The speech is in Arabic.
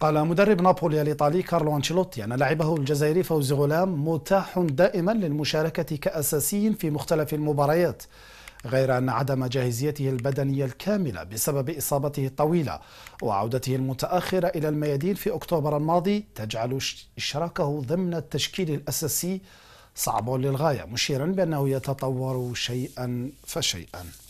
قال مدرب نابولي الإيطالي كارلو أنشيلوتي أن لاعبه الجزائري فوزي غلام متاح دائما للمشاركة كأساسي في مختلف المباريات غير أن عدم جاهزيته البدنية الكاملة بسبب إصابته الطويلة وعودته المتأخرة إلى الميادين في أكتوبر الماضي تجعل إشراكه ضمن التشكيل الأساسي صعب للغاية مشيرا بأنه يتطور شيئا فشيئا